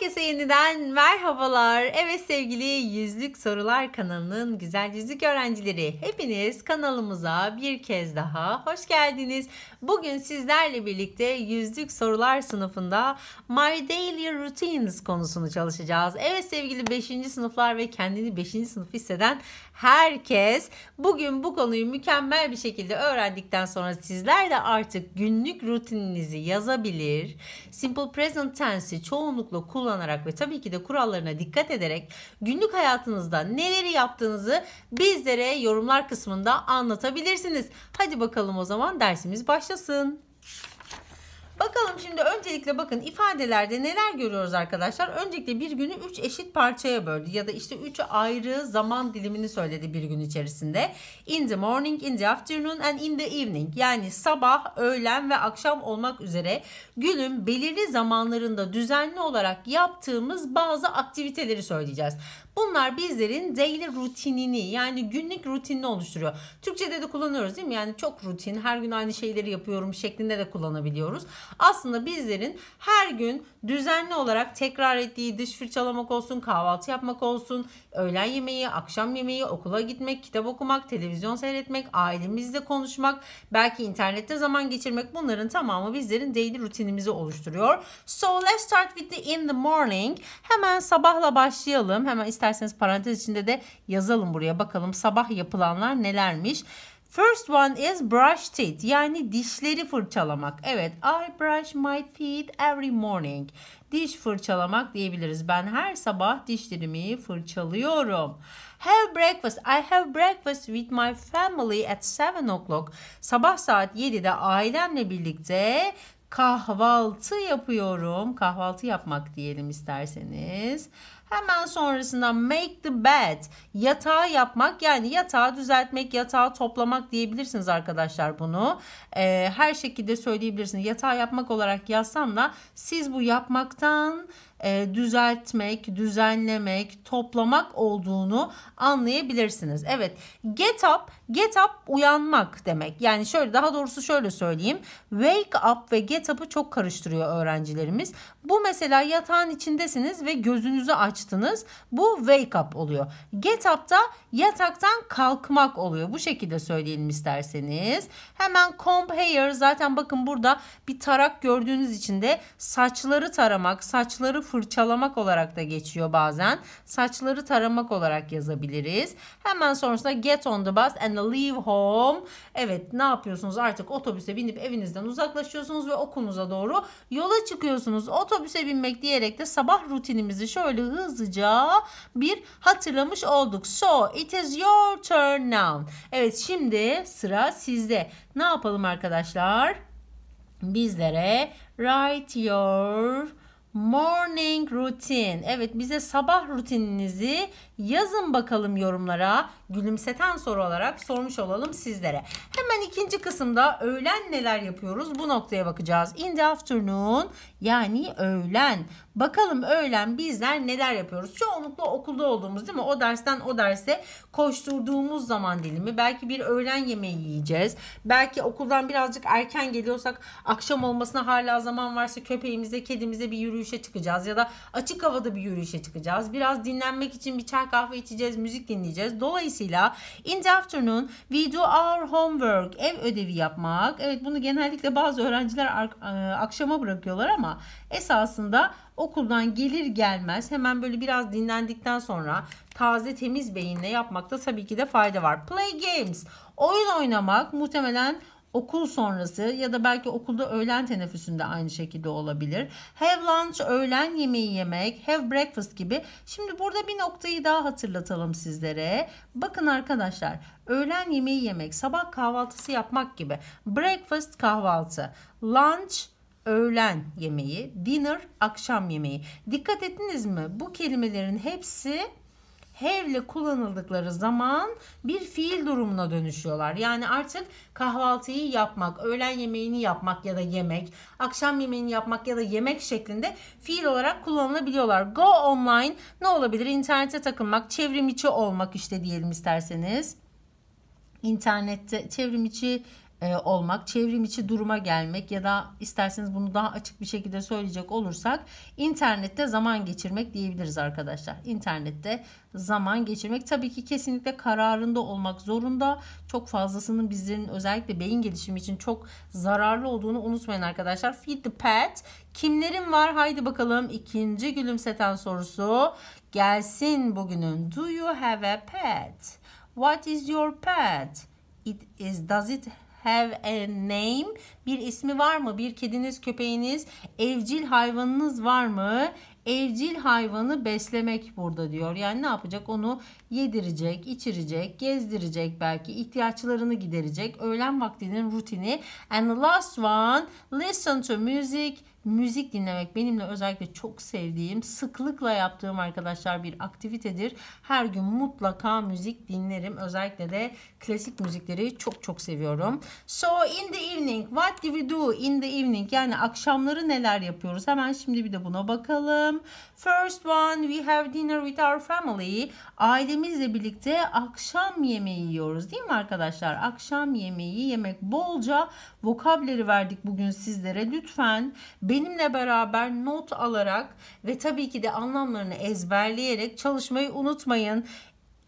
Herkese yeniden merhabalar. Evet sevgili Yüzlük Sorular kanalının güzel yüzlük öğrencileri. Hepiniz kanalımıza bir kez daha hoş geldiniz. Bugün sizlerle birlikte Yüzlük Sorular sınıfında My Daily Routines konusunu çalışacağız. Evet sevgili 5. sınıflar ve kendini 5. sınıf hisseden herkes bugün bu konuyu mükemmel bir şekilde öğrendikten sonra sizler de artık günlük rutininizi yazabilir. Simple present tense'i çoğunlukla kullanabilirsiniz kullanarak ve tabii ki de kurallarına dikkat ederek günlük hayatınızda neleri yaptığınızı bizlere yorumlar kısmında anlatabilirsiniz. Hadi bakalım o zaman dersimiz başlasın. Bakalım şimdi öncelikle bakın ifadelerde neler görüyoruz arkadaşlar. Öncelikle bir günü 3 eşit parçaya böldü ya da işte 3 ayrı zaman dilimini söyledi bir gün içerisinde. In the morning, in the afternoon and in the evening. Yani sabah, öğlen ve akşam olmak üzere günün belirli zamanlarında düzenli olarak yaptığımız bazı aktiviteleri söyleyeceğiz. Bunlar bizlerin daily rutinini yani günlük rutinini oluşturuyor. Türkçe'de de kullanıyoruz değil mi? Yani çok rutin her gün aynı şeyleri yapıyorum şeklinde de kullanabiliyoruz. Aslında bizlerin her gün düzenli olarak tekrar ettiği dış fırçalamak olsun, kahvaltı yapmak olsun, öğlen yemeği, akşam yemeği, okula gitmek, kitap okumak, televizyon seyretmek, ailemizle konuşmak, belki internette zaman geçirmek bunların tamamı bizlerin daily rutinimizi oluşturuyor. So let's start with the in the morning. Hemen sabahla başlayalım. Hemen ister isterseniz parantez içinde de yazalım buraya bakalım sabah yapılanlar nelermiş. First one is brush teeth yani dişleri fırçalamak. Evet I brush my teeth every morning. Diş fırçalamak diyebiliriz. Ben her sabah dişlerimi fırçalıyorum. Have breakfast. I have breakfast with my family at 7 o'clock. Sabah saat 7'de ailemle birlikte kahvaltı yapıyorum. Kahvaltı yapmak diyelim isterseniz. Hemen sonrasında make the bed yatağı yapmak yani yatağı düzeltmek yatağı toplamak diyebilirsiniz arkadaşlar bunu. Ee, her şekilde söyleyebilirsiniz yatağı yapmak olarak yazsam da siz bu yapmaktan e, düzeltmek, düzenlemek, toplamak olduğunu anlayabilirsiniz. Evet get up, get up uyanmak demek. Yani şöyle daha doğrusu şöyle söyleyeyim. Wake up ve get up'ı çok karıştırıyor öğrencilerimiz. Bu mesela yatağın içindesiniz ve gözünüzü aç açtınız. Bu wake up oluyor. Get up da yataktan kalkmak oluyor. Bu şekilde söyleyelim isterseniz. Hemen comb hair zaten bakın burada bir tarak gördüğünüz için de saçları taramak, saçları fırçalamak olarak da geçiyor bazen. Saçları taramak olarak yazabiliriz. Hemen sonrasında get on the bus and leave home. Evet ne yapıyorsunuz artık otobüse binip evinizden uzaklaşıyorsunuz ve okulunuza doğru yola çıkıyorsunuz. Otobüse binmek diyerek de sabah rutinimizi şöyle hızlı hızlıca bir hatırlamış olduk. So it is your turn now. Evet şimdi sıra sizde. Ne yapalım arkadaşlar? Bizlere write your morning routine. Evet bize sabah rutininizi Yazın bakalım yorumlara gülümseten soru olarak sormuş olalım sizlere. Hemen ikinci kısımda öğlen neler yapıyoruz bu noktaya bakacağız. In the afternoon yani öğlen. Bakalım öğlen bizler neler yapıyoruz? Çoğunlukla okulda olduğumuz değil mi? O dersten o derse koşturduğumuz zaman dilimi. Belki bir öğlen yemeği yiyeceğiz. Belki okuldan birazcık erken geliyorsak akşam olmasına hala zaman varsa köpeğimize, kedimize bir yürüyüşe çıkacağız. Ya da açık havada bir yürüyüşe çıkacağız. Biraz dinlenmek için bir çay kahve içeceğiz, müzik dinleyeceğiz. Dolayısıyla in the afternoon we do our homework. Ev ödevi yapmak. Evet bunu genellikle bazı öğrenciler e, akşama bırakıyorlar ama esasında okuldan gelir gelmez hemen böyle biraz dinlendikten sonra taze temiz beyinle yapmakta tabii ki de fayda var. Play games. Oyun oynamak muhtemelen okul sonrası ya da belki okulda öğlen teneffüsünde aynı şekilde olabilir. Have lunch öğlen yemeği yemek, have breakfast gibi. Şimdi burada bir noktayı daha hatırlatalım sizlere. Bakın arkadaşlar, öğlen yemeği yemek, sabah kahvaltısı yapmak gibi. Breakfast kahvaltı, lunch öğlen yemeği, dinner akşam yemeği. Dikkat ettiniz mi? Bu kelimelerin hepsi have'le kullanıldıkları zaman bir fiil durumuna dönüşüyorlar. Yani artık kahvaltıyı yapmak, öğlen yemeğini yapmak ya da yemek, akşam yemeğini yapmak ya da yemek şeklinde fiil olarak kullanılabiliyorlar. Go online ne olabilir? İnternete takılmak, çevrim içi olmak işte diyelim isterseniz. İnternette çevrim içi e, olmak, çevrim içi duruma gelmek ya da isterseniz bunu daha açık bir şekilde söyleyecek olursak internette zaman geçirmek diyebiliriz arkadaşlar. İnternette zaman geçirmek tabii ki kesinlikle kararında olmak zorunda. Çok fazlasının bizlerin özellikle beyin gelişimi için çok zararlı olduğunu unutmayın arkadaşlar. Feed the pet. Kimlerin var? Haydi bakalım ikinci gülümseten sorusu gelsin bugünün. Do you have a pet? What is your pet? It is does it have a name? Bir ismi var mı? Bir kediniz, köpeğiniz, evcil hayvanınız var mı? Evcil hayvanı beslemek burada diyor. Yani ne yapacak? Onu yedirecek, içirecek, gezdirecek belki, ihtiyaçlarını giderecek. Öğlen vaktinin rutini. And the last one, listen to music, müzik dinlemek benimle özellikle çok sevdiğim, sıklıkla yaptığım arkadaşlar bir aktivitedir. Her gün mutlaka müzik dinlerim. Özellikle de klasik müzikleri çok çok seviyorum. So in the evening, what do we do in the evening? Yani akşamları neler yapıyoruz? Hemen şimdi bir de buna bakalım. First one, we have dinner with our family. Ailemizle birlikte akşam yemeği yiyoruz değil mi arkadaşlar? Akşam yemeği yemek bolca vokableri verdik bugün sizlere. Lütfen benimle beraber not alarak ve tabii ki de anlamlarını ezberleyerek çalışmayı unutmayın.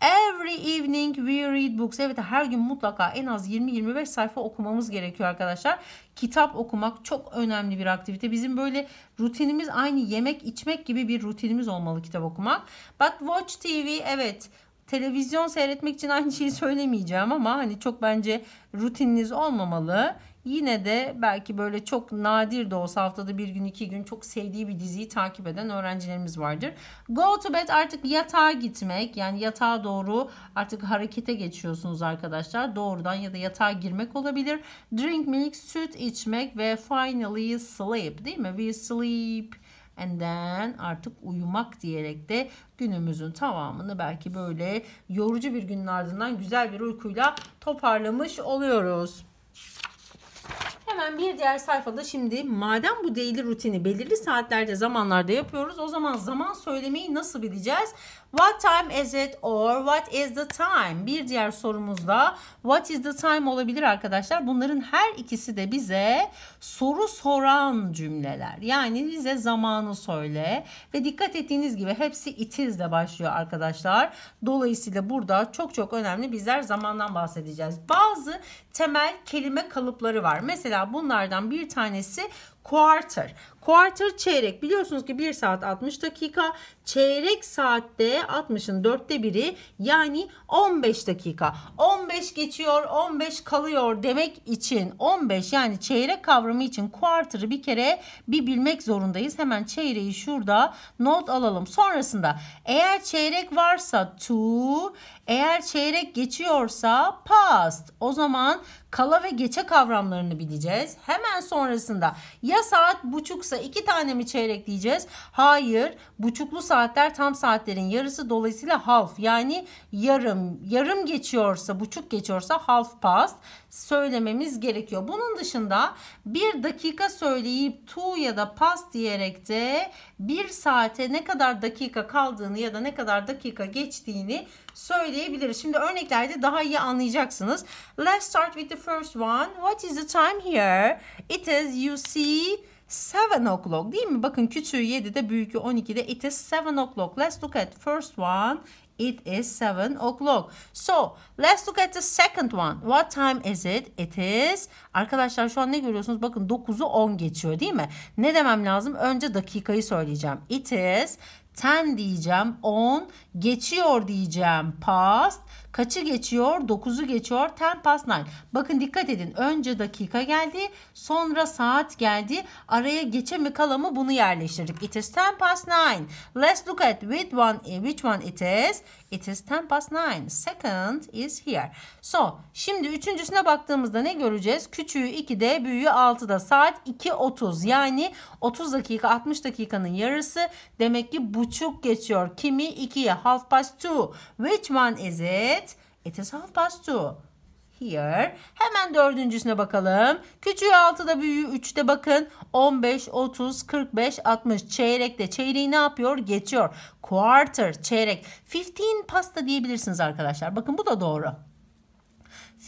Every evening we read books. Evet her gün mutlaka en az 20-25 sayfa okumamız gerekiyor arkadaşlar. Kitap okumak çok önemli bir aktivite. Bizim böyle rutinimiz aynı yemek içmek gibi bir rutinimiz olmalı kitap okumak. But watch TV evet televizyon seyretmek için aynı şeyi söylemeyeceğim ama hani çok bence rutininiz olmamalı. Yine de belki böyle çok nadir de olsa haftada bir gün iki gün çok sevdiği bir diziyi takip eden öğrencilerimiz vardır. Go to bed artık yatağa gitmek yani yatağa doğru artık harekete geçiyorsunuz arkadaşlar. Doğrudan ya da yatağa girmek olabilir. Drink milk süt içmek ve finally sleep değil mi? We sleep and then artık uyumak diyerek de günümüzün tamamını belki böyle yorucu bir günün ardından güzel bir uykuyla toparlamış oluyoruz. Hemen bir diğer sayfada şimdi madem bu daily rutini belirli saatlerde zamanlarda yapıyoruz o zaman zaman söylemeyi nasıl bileceğiz? What time is it or what is the time? Bir diğer sorumuz da what is the time olabilir arkadaşlar. Bunların her ikisi de bize soru soran cümleler. Yani bize zamanı söyle ve dikkat ettiğiniz gibi hepsi it is de başlıyor arkadaşlar. Dolayısıyla burada çok çok önemli bizler zamandan bahsedeceğiz. Bazı temel kelime kalıpları var. Mesela bunlardan bir tanesi quarter. Quarter çeyrek biliyorsunuz ki 1 saat 60 dakika çeyrek saatte 60'ın dörtte biri yani 15 dakika 15 geçiyor 15 kalıyor demek için 15 yani çeyrek kavramı için quarter'ı bir kere bir bilmek zorundayız hemen çeyreği şurada not alalım sonrasında eğer çeyrek varsa to eğer çeyrek geçiyorsa past o zaman kala ve geçe kavramlarını bileceğiz hemen sonrasında ya ya saat buçuksa iki tane mi çeyrek diyeceğiz? Hayır. Buçuklu saatler tam saatlerin yarısı. Dolayısıyla half yani yarım. Yarım geçiyorsa buçuk geçiyorsa half past söylememiz gerekiyor. Bunun dışında bir dakika söyleyip tu ya da past diyerek de bir saate ne kadar dakika kaldığını ya da ne kadar dakika geçtiğini söyleyebiliriz. Şimdi örneklerde daha iyi anlayacaksınız. Let's start with the first one. What is the time here? It is you see 7 o'clock değil mi? Bakın küçüğü 7'de büyükü 12'de it is 7 o'clock. Let's look at first one. It is 7 o'clock. So let's look at the second one. What time is it? It is. Arkadaşlar şu an ne görüyorsunuz? Bakın 9'u 10 geçiyor değil mi? Ne demem lazım? Önce dakikayı söyleyeceğim. It is ten diyeceğim. On geçiyor diyeceğim. Past kaçı geçiyor? Dokuzu geçiyor. Ten past nine. Bakın dikkat edin. Önce dakika geldi. Sonra saat geldi. Araya geçe mi kala mı bunu yerleştirdik. It is ten past nine. Let's look at which one, which one it is. It is ten past nine. Second is here. So şimdi üçüncüsüne baktığımızda ne göreceğiz? Küçüğü 2'de büyüğü 6'da saat 2.30 yani 30 dakika 60 dakikanın yarısı demek ki buçuk geçiyor. Kimi 2'ye half past two. Which one is it? It is half past two here. Hemen dördüncüsüne bakalım. Küçüğü 6'da büyüğü 3'te bakın. 15, 30, 45, 60. Çeyrekte çeyreği ne yapıyor? Geçiyor. Quarter, çeyrek. 15 pasta diyebilirsiniz arkadaşlar. Bakın bu da doğru.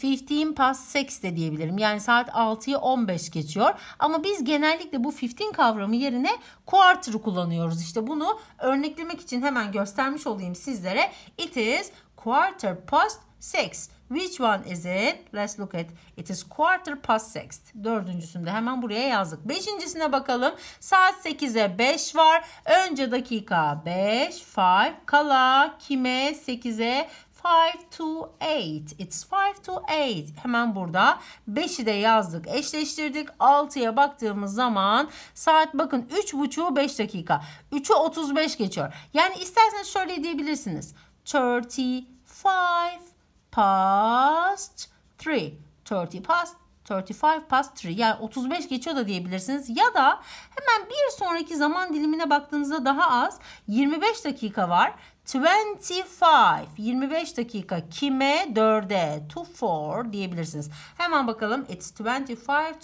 15 past 6 de diyebilirim. Yani saat 6'yı 15 geçiyor. Ama biz genellikle bu 15 kavramı yerine quarter'ı kullanıyoruz. İşte bunu örneklemek için hemen göstermiş olayım sizlere. It is quarter past 6. Which one is it? Let's look at. It is quarter past six. Dördüncüsünde hemen buraya yazdık. Beşincisine bakalım. Saat sekize beş var. Önce dakika beş five. Kala kime? 8'e 5 to eight. It's five to eight. Hemen burada beşi de yazdık. Eşleştirdik. Altıya baktığımız zaman saat bakın üç 3.30 beş dakika. Üçü otuz beş geçiyor. Yani isterseniz şöyle diyebilirsiniz. thirty five past 3. 30 past 35 past 3 yani 35 geçiyor da diyebilirsiniz ya da hemen bir sonraki zaman dilimine baktığınızda daha az 25 dakika var 25 25 dakika kime 4'e to 4 diyebilirsiniz. Hemen bakalım it's 25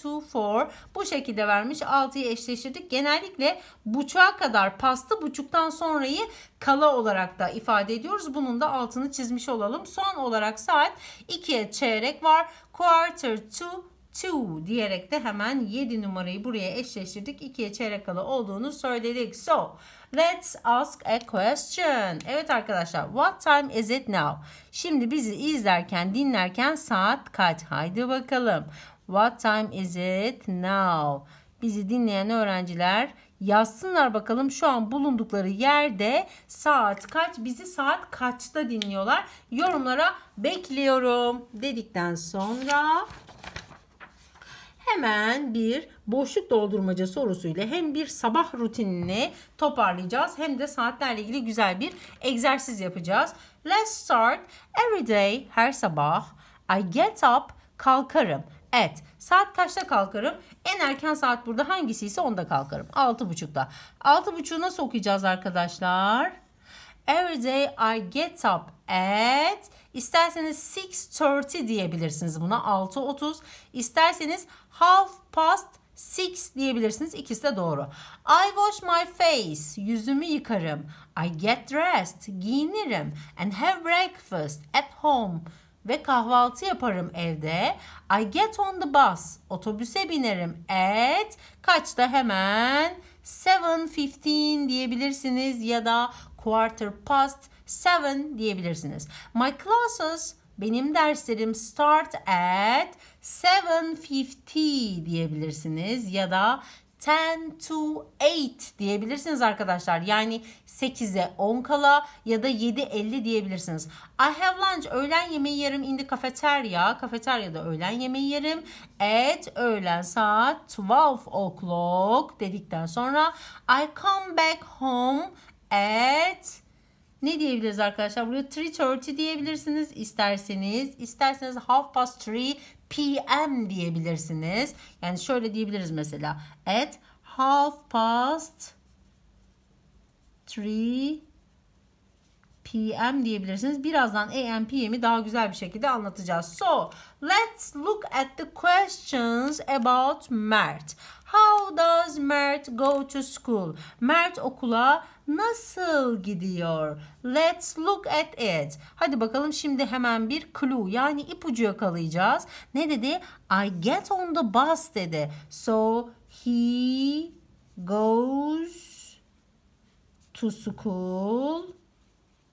to 4 bu şekilde vermiş 6'yı eşleştirdik. Genellikle buçuğa kadar pastı buçuktan sonrayı kala olarak da ifade ediyoruz. Bunun da altını çizmiş olalım. Son olarak saat 2'ye çeyrek var. Quarter to 2 diyerek de hemen 7 numarayı buraya eşleştirdik. 2'ye çeyrek kala olduğunu söyledik. So Let's ask a question. Evet arkadaşlar. What time is it now? Şimdi bizi izlerken, dinlerken saat kaç? Haydi bakalım. What time is it now? Bizi dinleyen öğrenciler yazsınlar bakalım şu an bulundukları yerde saat kaç bizi saat kaçta dinliyorlar yorumlara bekliyorum dedikten sonra hemen bir boşluk doldurmaca sorusuyla hem bir sabah rutinini toparlayacağız hem de saatlerle ilgili güzel bir egzersiz yapacağız. Let's start. Every day, her sabah I get up, kalkarım. Evet. Saat kaçta kalkarım? En erken saat burada hangisi ise onda kalkarım. 6.30'da. 6.30'u nasıl okuyacağız arkadaşlar? Every day I get up at isterseniz 6.30 diyebilirsiniz buna 6.30 isterseniz half past 6 diyebilirsiniz ikisi de doğru. I wash my face yüzümü yıkarım. I get dressed giyinirim and have breakfast at home ve kahvaltı yaparım evde. I get on the bus. Otobüse binerim. At kaçta hemen 7.15 diyebilirsiniz ya da quarter past seven diyebilirsiniz. My classes benim derslerim start at 7.50 diyebilirsiniz ya da 10 to 8 diyebilirsiniz arkadaşlar. Yani 8'e 10 kala ya da 7.50 diyebilirsiniz. I have lunch öğlen yemeği yerim in the cafeteria. Kafeteryada öğlen yemeği yerim. At öğlen saat 12 o'clock dedikten sonra I come back home at ne diyebiliriz arkadaşlar? Buraya 3.30 diyebilirsiniz isterseniz. isterseniz half past 3 p.m. diyebilirsiniz. Yani şöyle diyebiliriz mesela. At half past 3 p.m. diyebilirsiniz. Birazdan a.m. p.m'i daha güzel bir şekilde anlatacağız. So, let's look at the questions about Mert. How does Mert go to school? Mert okula nasıl gidiyor? Let's look at it. Hadi bakalım şimdi hemen bir clue yani ipucu yakalayacağız. Ne dedi? I get on the bus dedi. So he goes to school.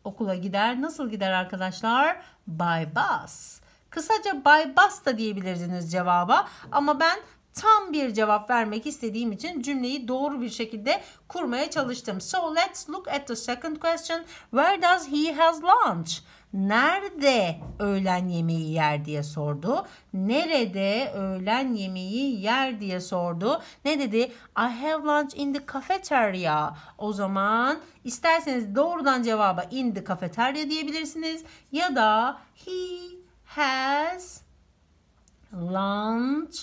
Okula gider. Nasıl gider arkadaşlar? By bus. Kısaca by bus da diyebilirsiniz cevaba ama ben tam bir cevap vermek istediğim için cümleyi doğru bir şekilde kurmaya çalıştım. So let's look at the second question. Where does he has lunch? Nerede öğlen yemeği yer diye sordu. Nerede öğlen yemeği yer diye sordu. Ne dedi? I have lunch in the cafeteria. O zaman isterseniz doğrudan cevaba in the cafeteria diyebilirsiniz. Ya da he has lunch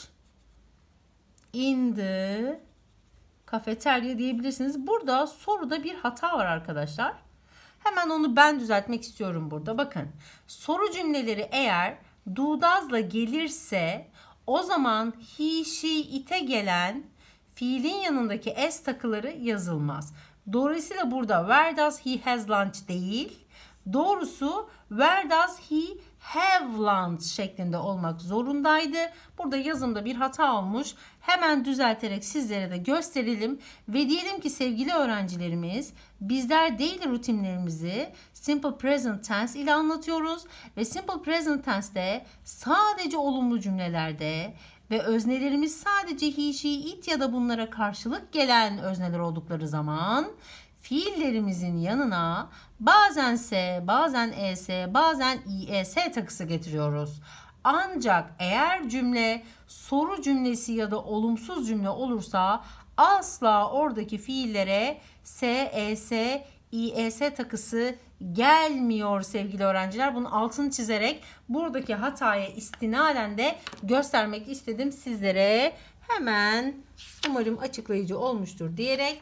indi kafeterya diyebilirsiniz. Burada soruda bir hata var arkadaşlar. Hemen onu ben düzeltmek istiyorum burada. Bakın soru cümleleri eğer do gelirse o zaman he, she, it'e gelen fiilin yanındaki s takıları yazılmaz. Dolayısıyla burada where does he has lunch değil Doğrusu where does he have lunch şeklinde olmak zorundaydı. Burada yazımda bir hata olmuş. Hemen düzelterek sizlere de gösterelim ve diyelim ki sevgili öğrencilerimiz bizler daily rutinlerimizi simple present tense ile anlatıyoruz ve simple present Tense de sadece olumlu cümlelerde ve öznelerimiz sadece he, she, it ya da bunlara karşılık gelen özneler oldukları zaman fiillerimizin yanına bazen S, bazen ES, bazen IES takısı getiriyoruz. Ancak eğer cümle soru cümlesi ya da olumsuz cümle olursa asla oradaki fiillere S, ES, IES takısı gelmiyor sevgili öğrenciler. Bunun altını çizerek buradaki hataya istinaden de göstermek istedim sizlere. Hemen umarım açıklayıcı olmuştur diyerek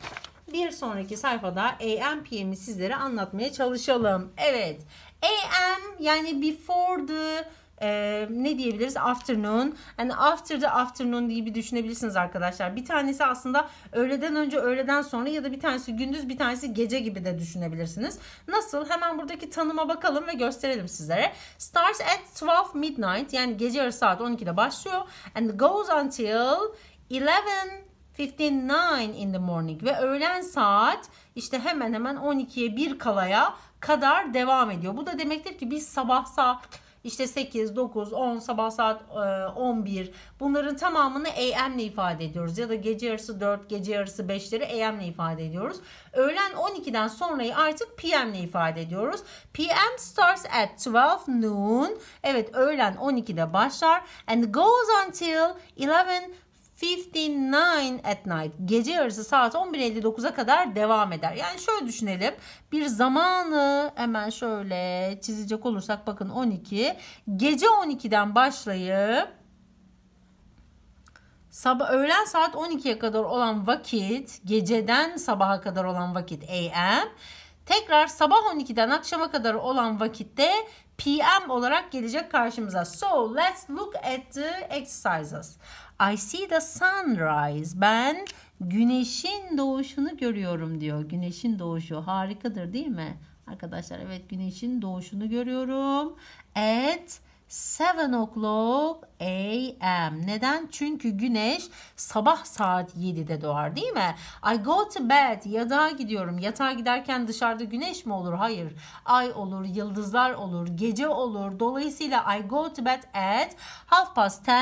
bir sonraki sayfada AM PM'i sizlere anlatmaya çalışalım. Evet AM yani before the ee, ne diyebiliriz afternoon yani after the afternoon diye bir düşünebilirsiniz arkadaşlar bir tanesi aslında öğleden önce öğleden sonra ya da bir tanesi gündüz bir tanesi gece gibi de düşünebilirsiniz nasıl hemen buradaki tanıma bakalım ve gösterelim sizlere starts at 12 midnight yani gece yarı saat 12'de başlıyor and goes until 11 59 in the morning ve öğlen saat işte hemen hemen 12'ye 1 kalaya kadar devam ediyor. Bu da demektir ki biz sabah saat işte 8, 9, 10, sabah saat 11 e, bunların tamamını AM ile ifade ediyoruz. Ya da gece yarısı 4, gece yarısı 5'leri AM ile ifade ediyoruz. Öğlen 12'den sonrayı artık PM ile ifade ediyoruz. PM starts at 12 noon. Evet öğlen 12'de başlar and goes until 11 59 at night. Gece yarısı saat 11.59'a kadar devam eder. Yani şöyle düşünelim. Bir zamanı hemen şöyle çizecek olursak bakın 12. Gece 12'den başlayıp sabah öğlen saat 12'ye kadar olan vakit, geceden sabaha kadar olan vakit AM. Tekrar sabah 12'den akşama kadar olan vakitte PM olarak gelecek karşımıza. So let's look at the exercises. I see the sunrise. Ben güneşin doğuşunu görüyorum diyor. Güneşin doğuşu harikadır değil mi? Arkadaşlar evet güneşin doğuşunu görüyorum. At 7 o'clock am. Neden? Çünkü güneş sabah saat 7'de doğar değil mi? I go to bed. Yatağa gidiyorum. Yatağa giderken dışarıda güneş mi olur? Hayır. Ay olur, yıldızlar olur, gece olur. Dolayısıyla I go to bed at half past 10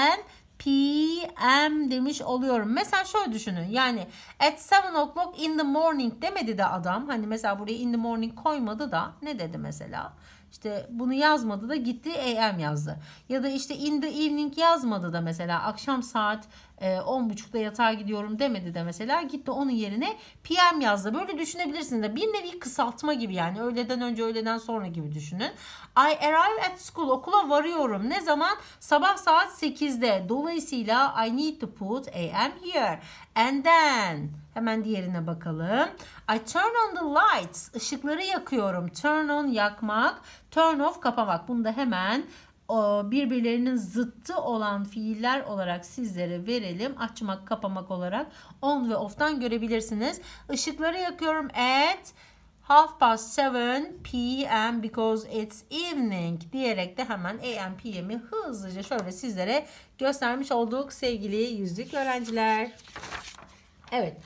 PM demiş oluyorum. Mesela şöyle düşünün yani at 7 o'clock in the morning demedi de adam. Hani mesela buraya in the morning koymadı da ne dedi mesela? Mesela işte bunu yazmadı da gitti AM yazdı. Ya da işte in the evening yazmadı da mesela akşam saat 10.30'da e, yatağa gidiyorum demedi de mesela gitti onun yerine PM yazdı. Böyle düşünebilirsiniz de bir nevi kısaltma gibi yani öğleden önce öğleden sonra gibi düşünün. I arrive at school okula varıyorum. Ne zaman? Sabah saat 8'de. Dolayısıyla I need to put AM here. And then Hemen diğerine bakalım. I turn on the lights. Işıkları yakıyorum. Turn on yakmak. Turn off kapamak. Bunu da hemen birbirlerinin zıttı olan fiiller olarak sizlere verelim. Açmak, kapamak olarak on ve off'tan görebilirsiniz. Işıkları yakıyorum at half past 7 p.m. because it's evening diyerek de hemen a.m. p.m'i hızlıca şöyle sizlere göstermiş olduk sevgili yüzlük öğrenciler. Evet.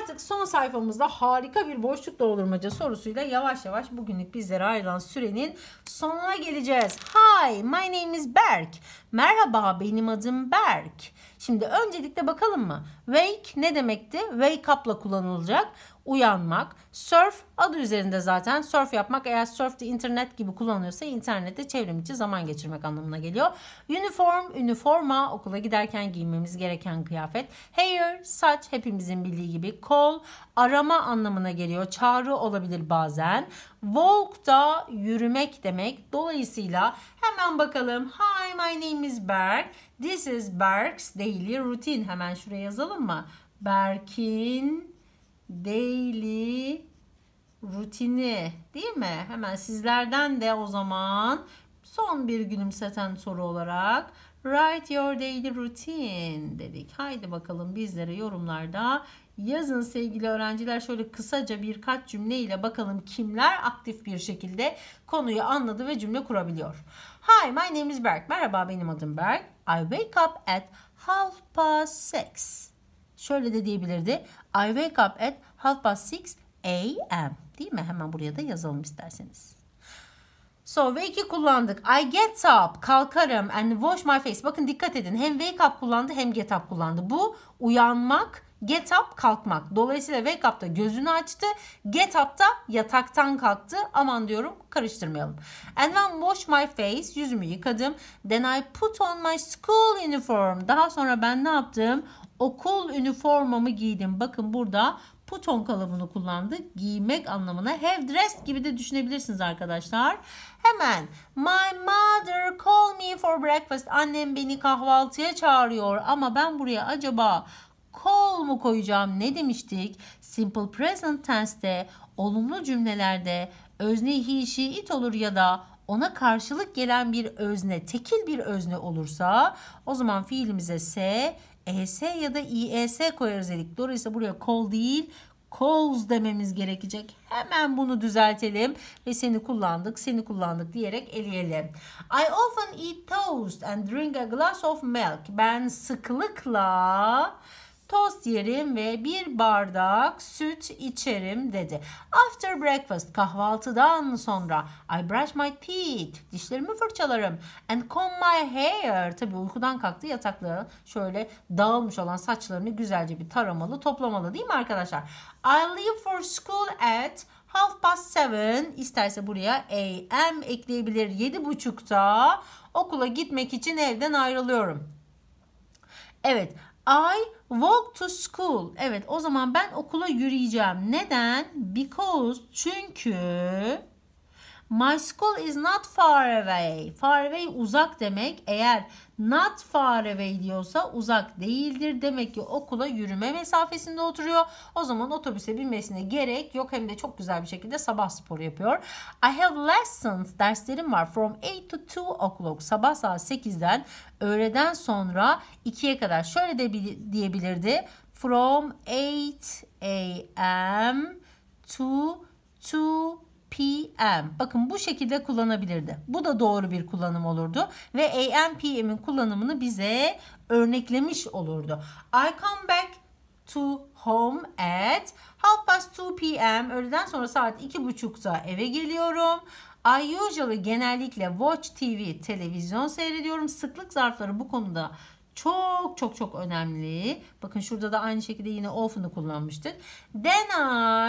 Artık son sayfamızda harika bir boşluk doldurmaca sorusuyla yavaş yavaş bugünlük bizlere ayrılan sürenin sonuna geleceğiz. Hi, my name is Berk. Merhaba, benim adım Berk. Şimdi öncelikle bakalım mı? Wake ne demekti? Wake up'la kullanılacak uyanmak. Surf adı üzerinde zaten surf yapmak eğer surf the internet gibi kullanıyorsa internette çevrimiçi zaman geçirmek anlamına geliyor. Uniform, üniforma okula giderken giymemiz gereken kıyafet. Hair, saç hepimizin bildiği gibi. Call, arama anlamına geliyor. Çağrı olabilir bazen. Walk da yürümek demek. Dolayısıyla hemen bakalım. Hi my name is Berk. This is Berk's daily routine. Hemen şuraya yazalım mı? Berk'in daily rutini değil mi? Hemen sizlerden de o zaman son bir gülümseten soru olarak write your daily routine dedik. Haydi bakalım bizlere yorumlarda yazın sevgili öğrenciler şöyle kısaca birkaç cümle ile bakalım kimler aktif bir şekilde konuyu anladı ve cümle kurabiliyor. Hi, my name is Berk. Merhaba, benim adım Berk. I wake up at half past six şöyle de diyebilirdi. I wake up at half past six a.m. Değil mi? Hemen buraya da yazalım isterseniz. So ve iki kullandık. I get up, kalkarım and wash my face. Bakın dikkat edin. Hem wake up kullandı hem get up kullandı. Bu uyanmak, get up kalkmak. Dolayısıyla wake up'ta gözünü açtı. Get up'ta yataktan kalktı. Aman diyorum karıştırmayalım. And then wash my face, yüzümü yıkadım. Then I put on my school uniform. Daha sonra ben ne yaptım? okul üniformamı giydim. Bakın burada puton kalıbını kullandık. Giymek anlamına have dressed gibi de düşünebilirsiniz arkadaşlar. Hemen my mother called me for breakfast. Annem beni kahvaltıya çağırıyor ama ben buraya acaba call mu koyacağım ne demiştik? Simple present tense'te olumlu cümlelerde özne hişi it olur ya da ona karşılık gelen bir özne, tekil bir özne olursa o zaman fiilimize se ES ya da IES koyarız dedik. Dolayısıyla buraya kol değil calls dememiz gerekecek. Hemen bunu düzeltelim ve seni kullandık, seni kullandık diyerek eleyelim. I often eat toast and drink a glass of milk. Ben sıklıkla tost yerim ve bir bardak süt içerim dedi. After breakfast kahvaltıdan sonra I brush my teeth dişlerimi fırçalarım and comb my hair tabi uykudan kalktı yataklara şöyle dağılmış olan saçlarını güzelce bir taramalı toplamalı değil mi arkadaşlar? I leave for school at half past seven isterse buraya am ekleyebilir. Yedi buçukta okula gitmek için evden ayrılıyorum. Evet I Walk to school. Evet o zaman ben okula yürüyeceğim. Neden? Because çünkü My school is not far away. Far away uzak demek. Eğer not far away diyorsa uzak değildir. Demek ki okula yürüme mesafesinde oturuyor. O zaman otobüse binmesine gerek yok. Hem de çok güzel bir şekilde sabah sporu yapıyor. I have lessons. Derslerim var. From 8 to 2 o'clock. Sabah saat 8'den öğleden sonra 2'ye kadar. Şöyle de diyebilirdi. From 8 a.m. to 2 PM. Bakın bu şekilde kullanabilirdi. Bu da doğru bir kullanım olurdu ve AM PM'in kullanımını bize örneklemiş olurdu. I come back to home at half past 2 p.m. öğleden sonra saat 2.30'da eve geliyorum. I usually genellikle watch TV televizyon seyrediyorum. Sıklık zarfları bu konuda çok çok çok önemli. Bakın şurada da aynı şekilde yine often'ı kullanmıştık. Then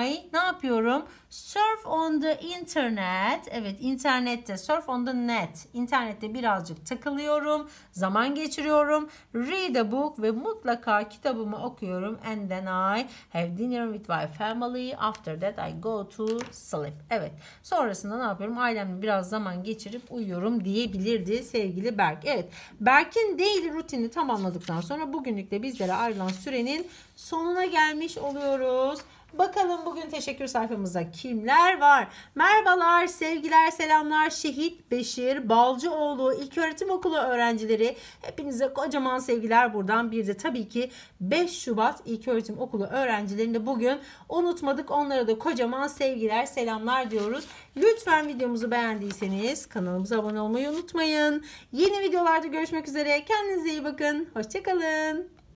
I ne yapıyorum? Surf on the internet. Evet internette surf on the net. İnternette birazcık takılıyorum. Zaman geçiriyorum. Read a book ve mutlaka kitabımı okuyorum. And then I have dinner with my family. After that I go to sleep. Evet sonrasında ne yapıyorum? Ailemle biraz zaman geçirip uyuyorum diyebilirdi sevgili Berk. Evet Berk'in değil rutini tamamladıktan sonra bugünlük de bizlere ayrılan sürenin sonuna gelmiş oluyoruz. Bakalım bugün teşekkür sayfamızda kimler var? Merhabalar, sevgiler, selamlar. Şehit Beşir Balcıoğlu İlköğretim Okulu öğrencileri. Hepinize kocaman sevgiler buradan. Bir de tabii ki 5 Şubat İlköğretim Okulu öğrencilerini de bugün unutmadık. Onlara da kocaman sevgiler, selamlar diyoruz. Lütfen videomuzu beğendiyseniz kanalımıza abone olmayı unutmayın. Yeni videolarda görüşmek üzere. Kendinize iyi bakın. Hoşçakalın.